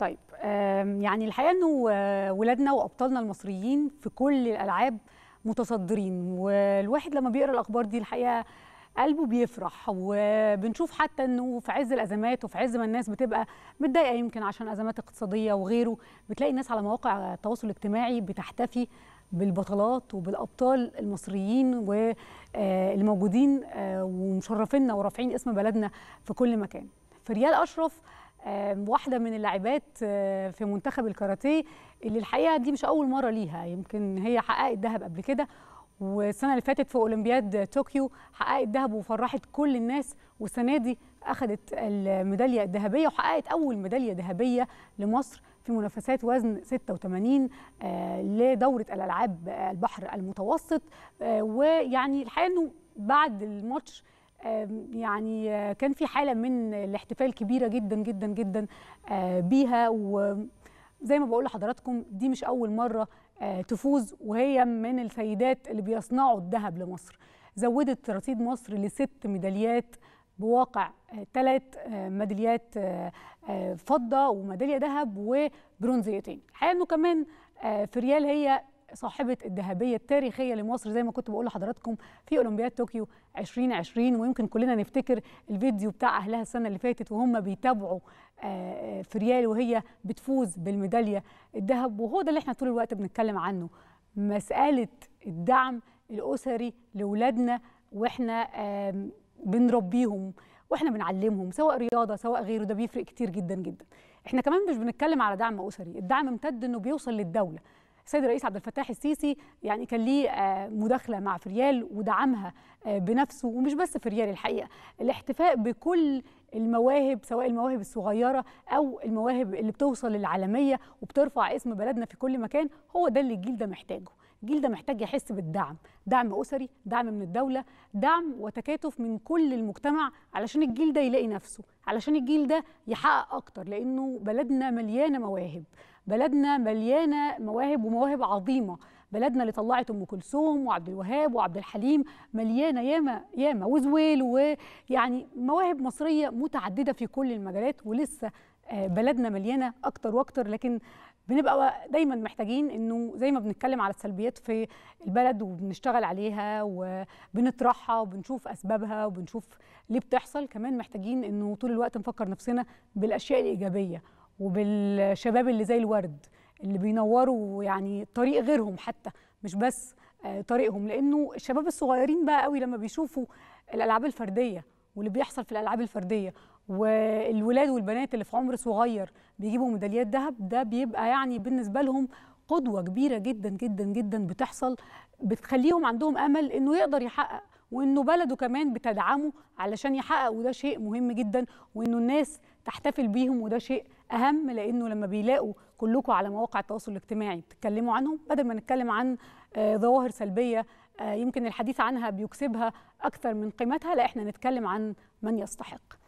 طيب يعني الحقيقه انه آه، ولادنا وابطالنا المصريين في كل الالعاب متصدرين والواحد لما بيقرا الاخبار دي الحقيقه قلبه بيفرح وبنشوف حتى انه في عز الازمات وفي عز ما الناس بتبقى متضايقه يمكن عشان ازمات اقتصاديه وغيره بتلاقي الناس على مواقع التواصل الاجتماعي بتحتفي بالبطلات وبالابطال المصريين والموجودين آه، آه، ومشرفينا ورافعين اسم بلدنا في كل مكان فريال اشرف واحده من اللاعبات آه، في منتخب الكاراتيه اللي الحقيقه دي مش اول مره ليها يمكن هي حققت ذهب قبل كده والسنه اللي فاتت في اولمبياد طوكيو حققت ذهب وفرحت كل الناس والسنه دي اخذت الميداليه الذهبيه وحققت اول ميداليه ذهبيه لمصر في منافسات وزن 86 آه، لدوره الالعاب البحر المتوسط آه، ويعني الحقيقه انه بعد الماتش يعني آه، كان في حاله من الاحتفال كبيره جدا جدا جدا آه، بيها وزي ما بقول لحضراتكم دي مش اول مره آه، تفوز وهي من السيدات اللي بيصنعوا الذهب لمصر زودت رصيد مصر لست ميداليات بواقع ثلاث ميداليات فضه وميداليه ذهب وبرونزيتين الحقيقه انه كمان فريال هي صاحبه الذهبيه التاريخيه لمصر زي ما كنت بقول لحضراتكم في اولمبياد طوكيو 2020 ويمكن كلنا نفتكر الفيديو بتاع اهلها السنه اللي فاتت وهم بيتابعوا آه، آه، فريال وهي بتفوز بالميداليه الذهب وهو ده اللي احنا طول الوقت بنتكلم عنه مساله الدعم الاسري لاولادنا واحنا آه، بنربيهم واحنا بنعلمهم سواء رياضه سواء غيره ده بيفرق كتير جدا جدا احنا كمان مش بنتكلم على دعم اسري الدعم امتد انه بيوصل للدوله السيد الرئيس عبد الفتاح السيسي يعني كان ليه آه، مداخله مع فريال ودعمها آه، بنفسه ومش بس فريال الحقيقه الاحتفاء بكل المواهب سواء المواهب الصغيرة أو المواهب اللي بتوصل للعالمية وبترفع اسم بلدنا في كل مكان هو ده اللي الجيل ده محتاجه الجيل ده محتاج يحس بالدعم دعم أسري دعم من الدولة دعم وتكاتف من كل المجتمع علشان الجيل ده يلاقي نفسه علشان الجيل ده يحقق أكتر لأنه بلدنا مليانة مواهب بلدنا مليانه مواهب ومواهب عظيمه بلدنا اللي طلعت ام كلثوم وعبد الوهاب وعبد الحليم مليانه ياما ياما وزويل ويعني مواهب مصريه متعدده في كل المجالات ولسه آه، بلدنا مليانه اكتر واكتر لكن بنبقى دايما محتاجين انه زي ما بنتكلم على السلبيات في البلد وبنشتغل عليها وبنطرحها وبنشوف اسبابها وبنشوف ليه بتحصل كمان محتاجين انه طول الوقت نفكر نفسنا بالاشياء الايجابيه وبالشباب اللي زي الورد اللي بينوروا يعني طريق غيرهم حتى مش بس آه، طريقهم لانه الشباب الصغيرين بقى قوي لما بيشوفوا الالعاب الفرديه واللي بيحصل في الالعاب الفرديه والولاد والبنات اللي في عمر صغير بيجيبوا ميداليات ذهب ده بيبقى يعني بالنسبه لهم قدوه كبيره جدا جدا جدا بتحصل بتخليهم عندهم امل انه يقدر يحقق وانه بلده كمان بتدعمه علشان يحقق وده شيء مهم جدا وانه الناس تحتفل بيهم وده شيء اهم لانه لما بيلاقوا كلكم على مواقع التواصل الاجتماعي بتتكلموا عنهم بدل ما نتكلم عن آه، ظواهر سلبيه آه، يمكن الحديث عنها بيكسبها اكثر من قيمتها لا احنا نتكلم عن من يستحق